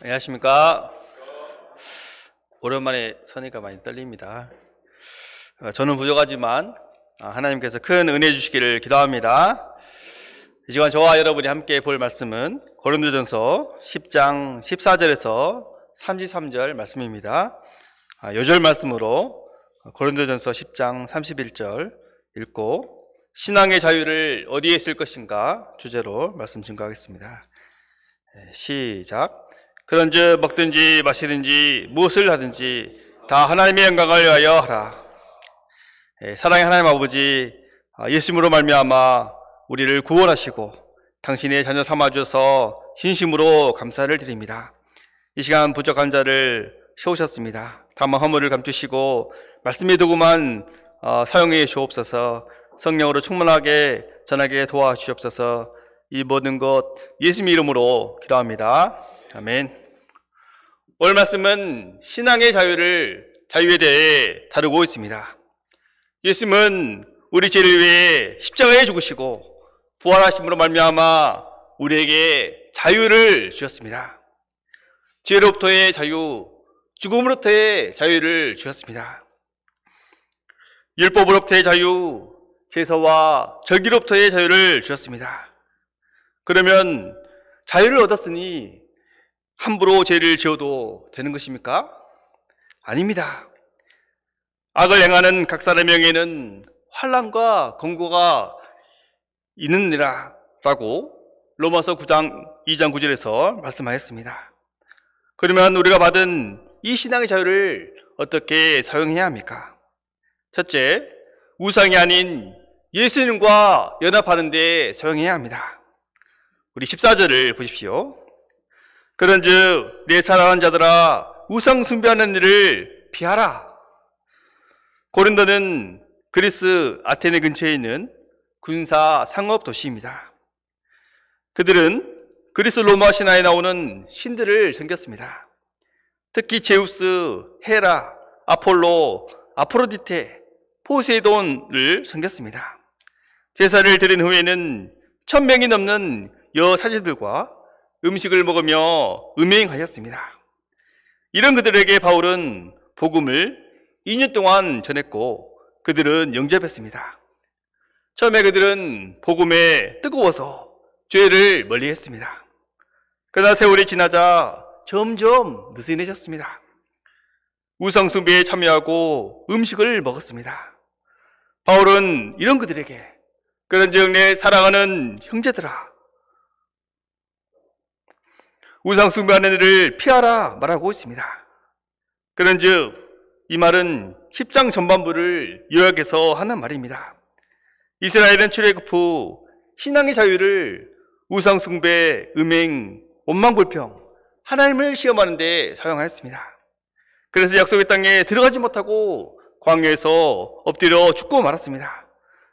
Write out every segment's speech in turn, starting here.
안녕하십니까. 오랜만에 서니까 많이 떨립니다. 어, 저는 부족하지만 아, 하나님께서 큰 은혜 주시기를 기도합니다. 이 시간 저와 여러분이 함께 볼 말씀은 고린도전서 10장 14절에서 33절 말씀입니다. 아, 요절 말씀으로 고린도전서 10장 31절 읽고 신앙의 자유를 어디에 쓸 것인가 주제로 말씀 증거하겠습니다. 네, 시작. 그런즉 먹든지 마시든지 무엇을 하든지 다 하나님의 영광을 위하여 하라. 예, 사랑의 하나님 아버지, 아, 예수님으로 말미암아 우리를 구원하시고 당신의 자녀 삼아 주셔서 진심으로 감사를 드립니다. 이 시간 부족한 자를 세우셨습니다. 다만 허물을 감추시고 말씀에 두고만 아, 사용해 주옵소서. 성령으로 충만하게 전하게 도와주옵소서. 이 모든 것 예수님 이름으로 기도합니다. 아멘. 오늘 말씀은 신앙의 자유를 자유에 대해 다루고 있습니다. 예수님은 우리 죄를 위해 십자가에 죽으시고 부활하심으로 말미암아 우리에게 자유를 주셨습니다. 죄로부터의 자유, 죽음으로부터의 자유를 주셨습니다. 율법으로부터의 자유, 죄서와 절기로부터의 자유를 주셨습니다. 그러면 자유를 얻었으니 함부로 죄를 지어도 되는 것입니까? 아닙니다. 악을 행하는 각 사람의 명에는 환란과 권고가 있느니라 라고 로마서 9장 2장 9절에서 말씀하셨습니다 그러면 우리가 받은 이 신앙의 자유를 어떻게 사용해야 합니까? 첫째, 우상이 아닌 예수님과 연합하는 데 사용해야 합니다. 우리 14절을 보십시오. 그런즉 내 사랑하는 자들아 우상 숭배하는 일을 피하라. 고린도는 그리스 아테네 근처에 있는 군사 상업 도시입니다. 그들은 그리스 로마 신화에 나오는 신들을 섬겼습니다. 특히 제우스, 헤라, 아폴로, 아프로디테, 포세이돈을 섬겼습니다. 제사를 드린 후에는 천명이 넘는 여사제들과 음식을 먹으며 음행하였습니다. 이런 그들에게 바울은 복음을 2년 동안 전했고 그들은 영접했습니다. 처음에 그들은 복음에 뜨거워서 죄를 멀리 했습니다. 그러나 세월이 지나자 점점 느슨해졌습니다. 우상숭배에 참여하고 음식을 먹었습니다. 바울은 이런 그들에게 그런즉 내 사랑하는 형제들아 우상 숭배하는 일을 피하라 말하고 있습니다. 그런즉 이 말은 10장 전반부를 요약해서 하는 말입니다. 이스라엘은 출애굽 후 신앙의 자유를 우상 숭배, 음행, 원망 불평, 하나님을 시험하는 데 사용하였습니다. 그래서 약속의 땅에 들어가지 못하고 광야에서 엎드려 죽고 말았습니다.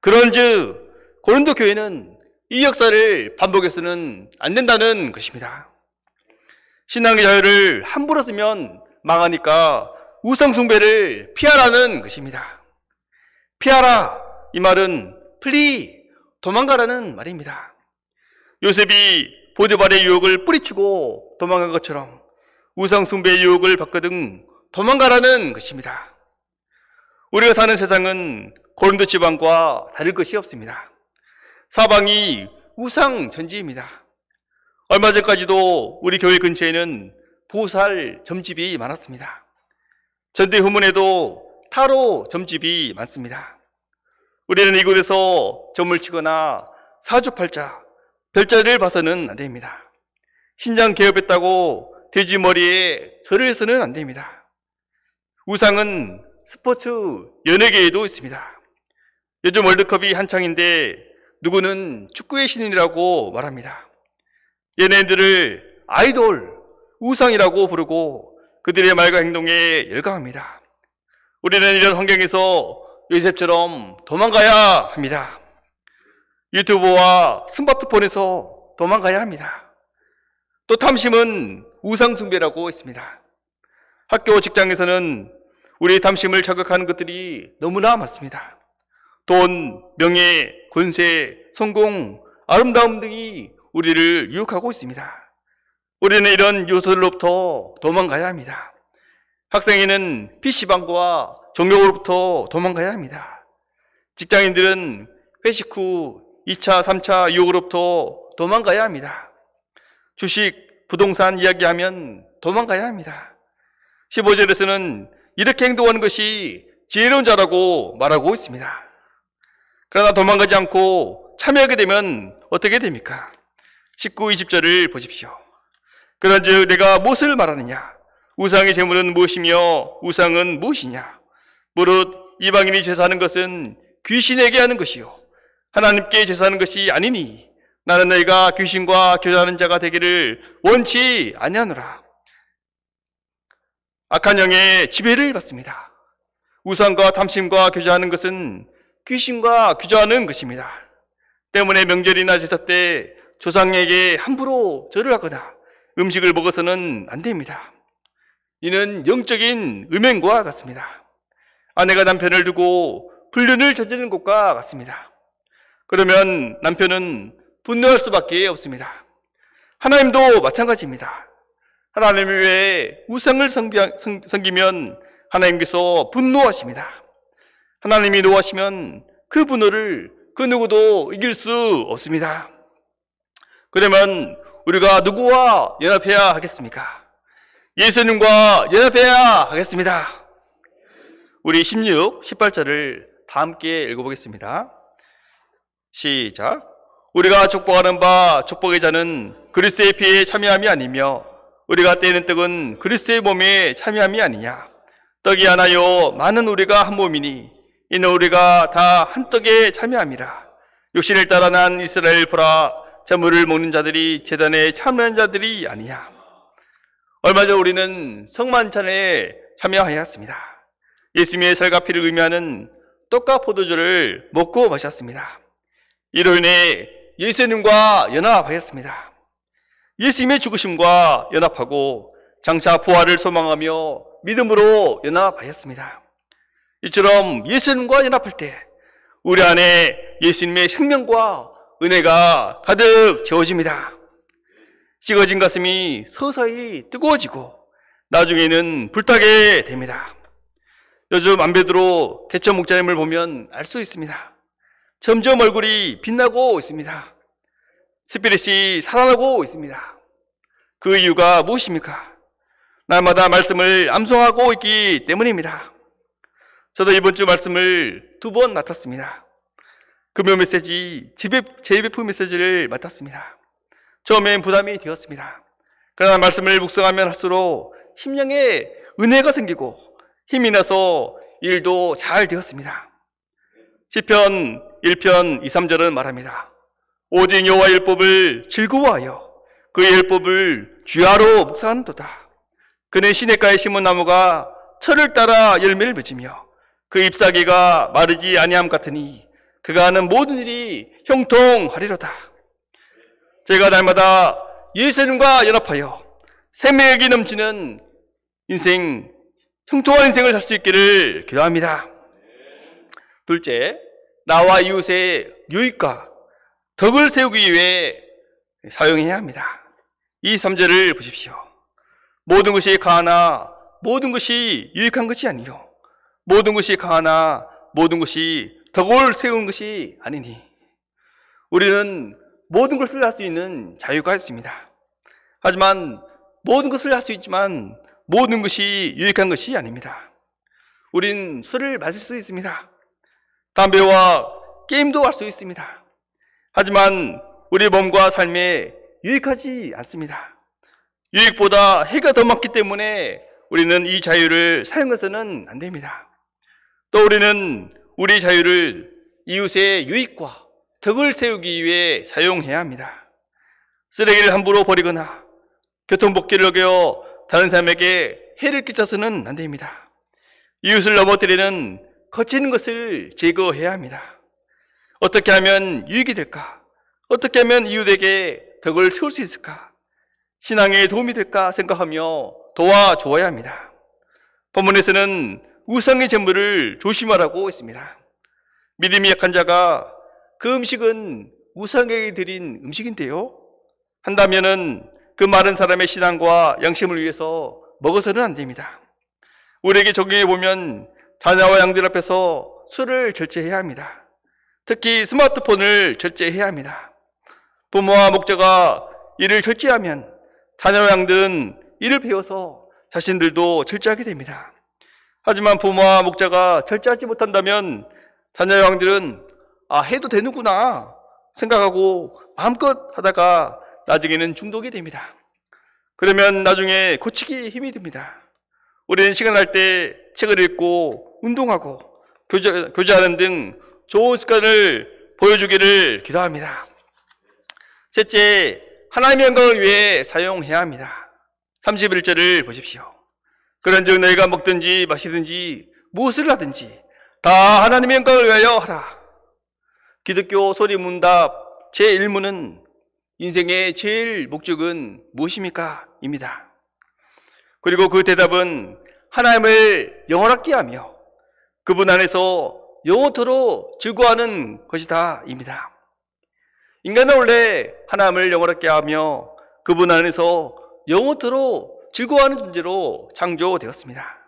그런즉 고린도 교회는 이 역사를 반복해서는 안 된다는 것입니다. 신앙의 자유를 함부로 쓰면 망하니까 우상숭배를 피하라는 것입니다. 피하라. 이 말은 플리, 도망가라는 말입니다. 요셉이 보디발의 유혹을 뿌리치고 도망간 것처럼 우상숭배의 유혹을 받거든 도망가라는 것입니다. 우리가 사는 세상은 고린도 지방과 다를 것이 없습니다. 사방이 우상 전지입니다. 얼마 전까지도 우리 교회 근처에는 보살 점집이 많았습니다. 전대후문에도 타로 점집이 많습니다. 우리는 이곳에서 점을 치거나 사주팔자, 별자리를 봐서는 안 됩니다. 신장 개업했다고 돼지머리에 절을 해서는 안 됩니다. 우상은 스포츠 연예계에도 있습니다. 요즘 월드컵이 한창인데 누구는 축구의 신이라고 인 말합니다. 얘네들을 아이돌, 우상이라고 부르고 그들의 말과 행동에 열광합니다. 우리는 이런 환경에서 요셉처럼 도망가야 합니다. 유튜브와 스마트폰에서 도망가야 합니다. 또 탐심은 우상숭배라고 했습니다 학교 직장에서는 우리 탐심을 자극하는 것들이 너무나 많습니다. 돈, 명예, 권세, 성공, 아름다움 등이 우리를 유혹하고 있습니다. 우리는 이런 요소들로부터 도망가야 합니다. 학생에는 PC방과 종교로부터 도망가야 합니다. 직장인들은 회식 후 2차, 3차 유혹으로부터 도망가야 합니다. 주식, 부동산 이야기하면 도망가야 합니다. 15절에서는 이렇게 행동하는 것이 지혜로운 자라고 말하고 있습니다. 그러나 도망가지 않고 참여하게 되면 어떻게 됩니까? 19, 20절을 보십시오. 그런즉 내가 무엇을 말하느냐? 우상의 제물은 무엇이며 우상은 무엇이냐? 무릇 이방인이 제사하는 것은 귀신에게 하는 것이요 하나님께 제사하는 것이 아니니 나는 너희가 귀신과 교제하는 자가 되기를 원치 아니하노라. 악한 영의 지배를 받습니다. 우상과 탐심과 교제하는 것은 귀신과 교제하는 것입니다. 때문에 명절이나 제사 때 조상에게 함부로 절을 하거나 음식을 먹어서는 안 됩니다. 이는 영적인 음행과 같습니다. 아내가 남편을 두고 불륜을 저지르는 것과 같습니다. 그러면 남편은 분노할 수밖에 없습니다. 하나님도 마찬가지입니다. 하나님을 위해 우상을 섬기면 하나님께서 분노하십니다. 하나님이 노하시면 그 분노를 그 누구도 이길 수 없습니다. 그러면 우리가 누구와 연합해야 하겠습니까? 예수님과 연합해야 하겠습니다. 우리 16, 18절을 다 함께 읽어보겠습니다. 시작. 우리가 축복하는 바 축복의 자는 그리스의 피에 참여함이 아니며 우리가 떼는 떡은 그리스의 몸에 참여함이 아니냐. 떡이 하나요 많은 우리가 한 몸이니 이는 우리가 다 한 떡에 참여합니다 육신을 따라 난 이스라엘 보라 저 물을 먹는 자들이 재단에 참여한 자들이 아니냐 얼마 전 우리는 성만찬에 참여하였습니다. 예수님의 살과 피를 의미하는 떡과 포도주를 먹고 마셨습니다. 이로 인해 예수님과 연합하였습니다. 예수님의 죽으심과 연합하고 장차 부활을 소망하며 믿음으로 연합하였습니다. 이처럼 예수님과 연합할 때 우리 안에 예수님의 생명과 은혜가 가득 채워집니다. 식어진 가슴이 서서히 뜨거워지고 나중에는 불타게 됩니다. 요즘 안배드로 개천 목자님을 보면 알 수 있습니다. 점점 얼굴이 빛나고 있습니다. 스피릿이 살아나고 있습니다. 그 이유가 무엇입니까? 날마다 말씀을 암송하고 있기 때문입니다. 저도 이번 주 말씀을 두 번 맡았습니다. 금요 메시지, 재배포 메시지를 맡았습니다. 처음엔 부담이 되었습니다. 그러나 말씀을 묵상하면 할수록 심령에 은혜가 생기고 힘이 나서 일도 잘 되었습니다. 시편 1편 2, 3절은 말합니다. 오직 여호와 율법을 즐거워하여 그 율법을 귀하로 묵상한도다. 그는 시냇가에 심은 나무가 철을 따라 열매를 맺으며 그 잎사귀가 마르지 아니함 같으니 그가 하는 모든 일이 형통하리로다. 제가 날마다 예수님과 연합하여 생명이 넘치는 인생, 형통한 인생을 살 수 있기를 기도합니다. 둘째, 나와 이웃의 유익과 덕을 세우기 위해 사용해야 합니다. 이 3절을 보십시오. 모든 것이 강하나 모든 것이 유익한 것이 아니요. 모든 것이 강하나 모든 것이 덕을 세운 것이 아니니 우리는 모든 것을 할 수 있는 자유가 있습니다. 하지만 모든 것을 할 수 있지만 모든 것이 유익한 것이 아닙니다. 우린 술을 마실 수 있습니다. 담배와 게임도 할 수 있습니다. 하지만 우리 몸과 삶에 유익하지 않습니다. 유익보다 해가 더 많기 때문에 우리는 이 자유를 사용해서는 안 됩니다. 또 우리는 우리 자유를 이웃의 유익과 덕을 세우기 위해 사용해야 합니다. 쓰레기를 함부로 버리거나 교통복귀를 어겨 다른 사람에게 해를 끼쳐서는 안 됩니다. 이웃을 넘어뜨리는 거친 것을 제거해야 합니다. 어떻게 하면 유익이 될까? 어떻게 하면 이웃에게 덕을 세울 수 있을까? 신앙에 도움이 될까 생각하며 도와주어야 합니다. 본문에서는 우상의 제물을 조심하라고 했습니다. 믿음이 약한 자가 그 음식은 우상에게 드린 음식인데요. 한다면은 그 마른 사람의 신앙과 양심을 위해서 먹어서는 안 됩니다. 우리에게 적용해 보면 자녀와 양들 앞에서 술을 절제해야 합니다. 특히 스마트폰을 절제해야 합니다. 부모와 목자가 이를 절제하면 자녀와 양들은 이를 배워서 자신들도 절제하게 됩니다. 하지만 부모와 목자가 절제하지 못한다면 자녀의 왕들은 아, 해도 되는구나 생각하고 마음껏 하다가 나중에는 중독이 됩니다. 그러면 나중에 고치기 힘이 듭니다. 우리는 시간 날 때 책을 읽고 운동하고 교제, 교제하는 등 좋은 습관을 보여주기를 기도합니다. 셋째, 하나님의 영광을 위해 사용해야 합니다. 31절을 보십시오. 그런즉 너희가 먹든지 마시든지 무엇을 하든지 다 하나님의 영광을 위하여 하라. 기독교 소리 문답 제1문은 인생의 제일 목적은 무엇입니까? 입니다. 그리고 그 대답은 하나님을 영원하게 하며 그분 안에서 영원토로 즐거워하는 것이다입니다. 인간은 원래 하나님을 영원하게 하며 그분 안에서 영원토로 즐거워하는 존재로 창조되었습니다.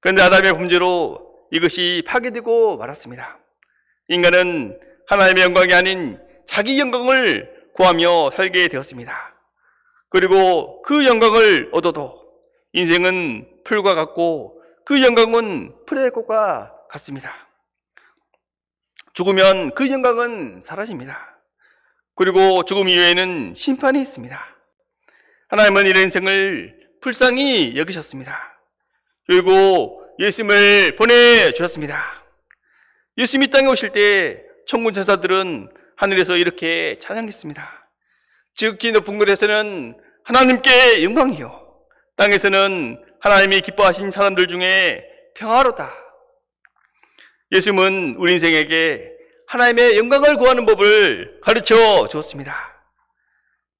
그런데 아담의 범죄로 이것이 파괴되고 말았습니다. 인간은 하나님의 영광이 아닌 자기 영광을 구하며 살게 되었습니다. 그리고 그 영광을 얻어도 인생은 풀과 같고 그 영광은 풀의 꽃과 같습니다. 죽으면 그 영광은 사라집니다. 그리고 죽음 이외에는 심판이 있습니다. 하나님은 이런 인생을 불쌍히 여기셨습니다. 그리고 예수님을 보내주셨습니다. 예수님이 땅에 오실 때 천군 천사들은 하늘에서 이렇게 찬양했습니다. 지극히 높은 곳에서는 하나님께 영광이요. 땅에서는 하나님이 기뻐하신 사람들 중에 평화로다. 예수님은 우리 인생에게 하나님의 영광을 구하는 법을 가르쳐 주었습니다.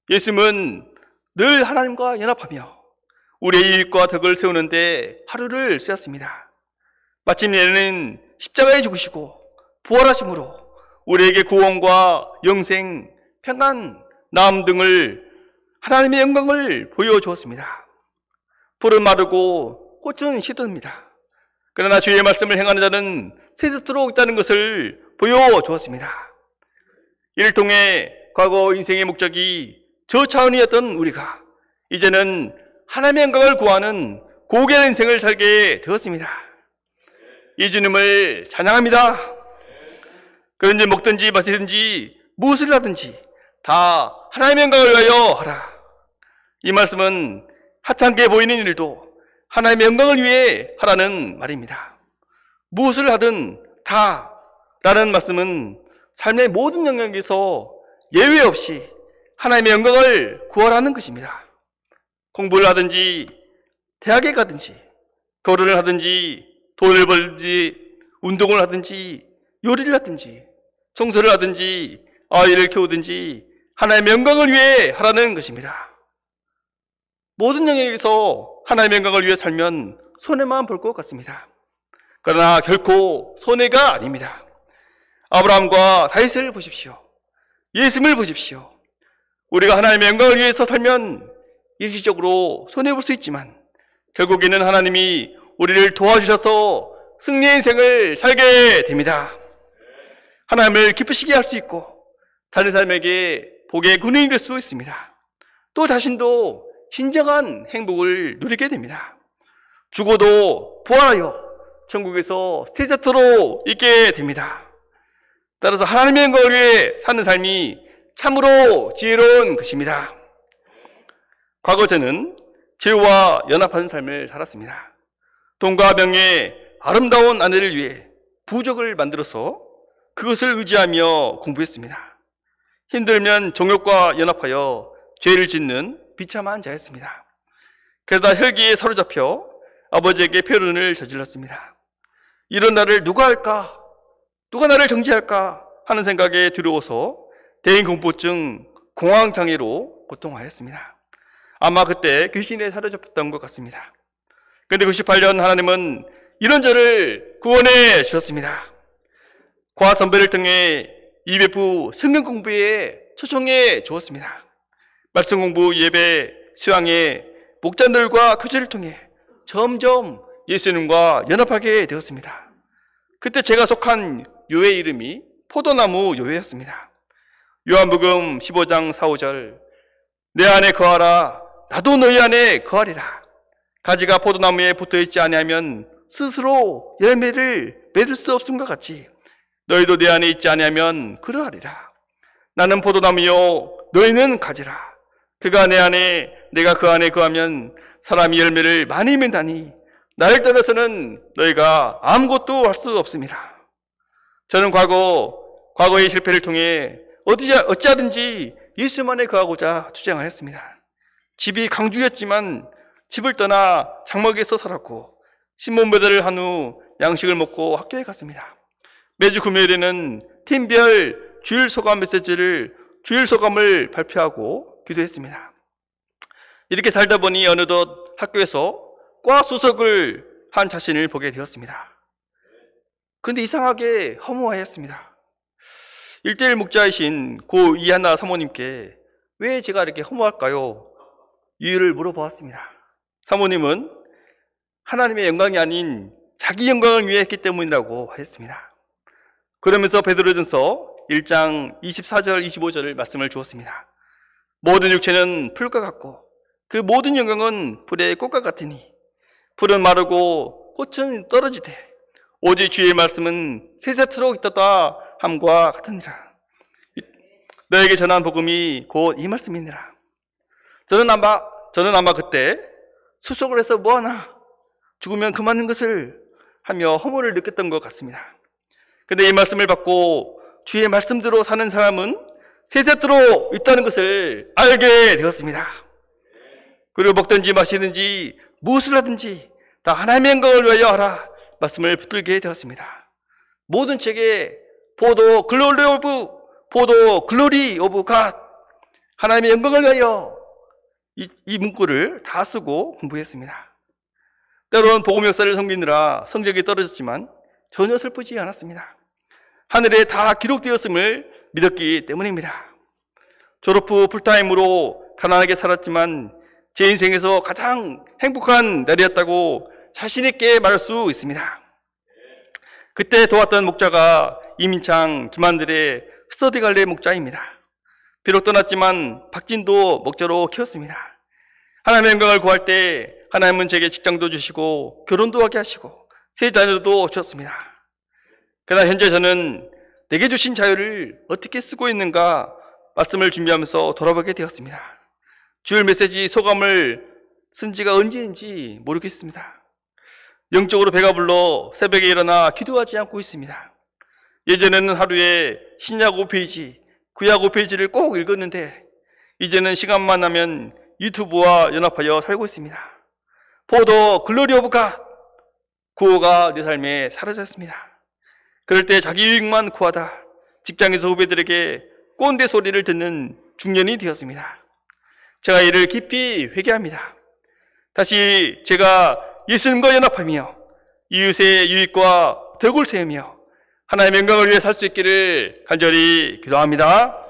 예수님은 늘 하나님과 연합하며 우리의 익과 덕을 세우는데 하루를 쓰였습니다. 마침내는 십자가에 죽으시고 부활하심으로 우리에게 구원과 영생, 평안, 나음 등을 하나님의 영광을 보여주었습니다. 불은 마르고 꽃은 시듭니다. 그러나 주의 말씀을 행하는 자는 세스도록 있다는 것을 보여주었습니다. 이를 통해 과거 인생의 목적이 저 차원이었던 우리가 이제는 하나님의 영광을 구하는 고귀한 인생을 살게 되었습니다. 이 주님을 찬양합니다. 그런지 먹든지 마시든지 무엇을 하든지 다 하나님의 영광을 위하여 하라. 이 말씀은 하찮게 보이는 일도 하나님의 영광을 위해 하라는 말입니다. 무엇을 하든 다 라는 말씀은 삶의 모든 영역에서 예외 없이 하나님의 영광을 구하라는 것입니다. 공부를 하든지 대학에 가든지 결혼을 하든지 돈을 벌든지 운동을 하든지 요리를 하든지 청소를 하든지 아이를 키우든지 하나님의 영광을 위해 하라는 것입니다. 모든 영역에서 하나님의 영광을 위해 살면 손해만 볼 것 같습니다. 그러나 결코 손해가 아닙니다. 아브라함과 다윗을 보십시오. 예수님을 보십시오. 우리가 하나님의 영광을 위해서 살면 일시적으로 손해볼 수 있지만 결국에는 하나님이 우리를 도와주셔서 승리의 인생을 살게 됩니다. 하나님을 기쁘시게 할 수 있고 다른 사람에게 복의 근원이 될 수 있습니다. 또 자신도 진정한 행복을 누리게 됩니다. 죽어도 부활하여 천국에서 스 세자토로 있게 됩니다. 따라서 하나님의 영광을 위해 사는 삶이 참으로 지혜로운 것입니다. 과거 저는 죄와 연합한 삶을 살았습니다. 돈과 명예, 아름다운 아내를 위해 부적을 만들어서 그것을 의지하며 공부했습니다. 힘들면 종욕과 연합하여 죄를 짓는 비참한 자였습니다. 게다가 혈기에 사로잡혀 아버지에게 표현을 저질렀습니다. 이런 나를 누가 할까? 누가 나를 정지할까? 하는 생각에 두려워서 대인공포증 공황장애로 고통하였습니다. 아마 그때 귀신에 그 사로잡혔던 것 같습니다. 그런데 98년 하나님은 이런 저를 구원해 주셨습니다. 과 선배를 통해 EBF 성경 공부에 초청해 주었습니다. 말씀 공부, 예배, 수양에 목자들과 교제를 통해 점점 예수님과 연합하게 되었습니다. 그때 제가 속한 요회 이름이 포도나무 요회였습니다. 요한복음 15장 4, 5절 내 안에 거하라 나도 너희 안에 거하리라. 가지가 포도나무에 붙어 있지 아니하면 스스로 열매를 맺을 수 없음과 같이 너희도 내 안에 있지 아니하면 그러하리라. 나는 포도나무요 너희는 가지라. 그가 내 안에 내가 그 안에 거하면 사람이 열매를 많이 맺다니 나를 떠나서는 너희가 아무것도 할 수 없습니다. 저는 과거 과거의 실패를 통해 어찌 어찌하든지 예수만에 거하고자 주장하였습니다. 집이 강주였지만 집을 떠나 장막에서 살았고 신문배달을 한 후 양식을 먹고 학교에 갔습니다. 매주 금요일에는 팀별 주일 소감 메시지를 주일 소감을 발표하고 기도했습니다. 이렇게 살다 보니 어느덧 학교에서 과 수석을 한 자신을 보게 되었습니다. 그런데 이상하게 허무하였습니다. 일대일 목자이신 고 이하나 사모님께 왜 제가 이렇게 허무할까요? 이유를 물어보았습니다. 사모님은 하나님의 영광이 아닌 자기 영광을 위해 했기 때문이라고 하 했습니다. 그러면서 베드로전서 1장 24절 25절을 말씀을 주었습니다. 모든 육체는 풀과 같고 그 모든 영광은 불의 꽃과 같으니 풀은 마르고 꽃은 떨어지되 오직 주의 말씀은 세세토록 있다 함과 같으니라. 너에게 전한 복음이 곧 이 말씀이니라. 저는 아마 저는 아마 그때 수속을 해서 뭐하나 죽으면 그만인 것을 하며 허물을 느꼈던 것 같습니다. 근데 이 말씀을 받고 주의 말씀대로 사는 사람은 세세대로 있다는 것을 알게 되었습니다. 그리고 먹든지 마시든지 무엇을 하든지 다 하나님의 영광을 위하여 하라 말씀을 붙들게 되었습니다. 모든 책에 포도 글로리 오브 포도 글로리 오브 갓 하나님의 영광을 위하여 이, 이 문구를 다 쓰고 공부했습니다. 때로는 복음 역사를 섬기느라 성적이 떨어졌지만 전혀 슬프지 않았습니다. 하늘에 다 기록되었음을 믿었기 때문입니다. 졸업 후 풀타임으로 가난하게 살았지만 제 인생에서 가장 행복한 날이었다고 자신있게 말할 수 있습니다. 그때 도왔던 목자가 이민창, 김한들의 스터디 갈래 목자입니다. 비록 떠났지만 박진도 목자로 키웠습니다. 하나님의 영광을 구할 때 하나님은 제게 직장도 주시고 결혼도 하게 하시고 세 자녀도 주셨습니다. 그러나 현재 저는 내게 주신 자유를 어떻게 쓰고 있는가 말씀을 준비하면서 돌아보게 되었습니다. 주일 메시지 소감을 쓴 지가 언제인지 모르겠습니다. 영적으로 배가 불러 새벽에 일어나 기도하지 않고 있습니다. 예전에는 하루에 신약 5페이지, 구약 5페이지를 꼭 읽었는데 이제는 시간만 나면 유튜브와 연합하여 살고 있습니다. 포도 글로리 오브 갓 구호가 내 삶에 사라졌습니다. 그럴 때 자기 유익만 구하다 직장에서 후배들에게 꼰대 소리를 듣는 중년이 되었습니다. 제가 이를 깊이 회개합니다. 다시 제가 예수님과 연합하며 이웃의 유익과 덕을 세우며 하나님의 영광을 위해 살 수 있기를 간절히 기도합니다.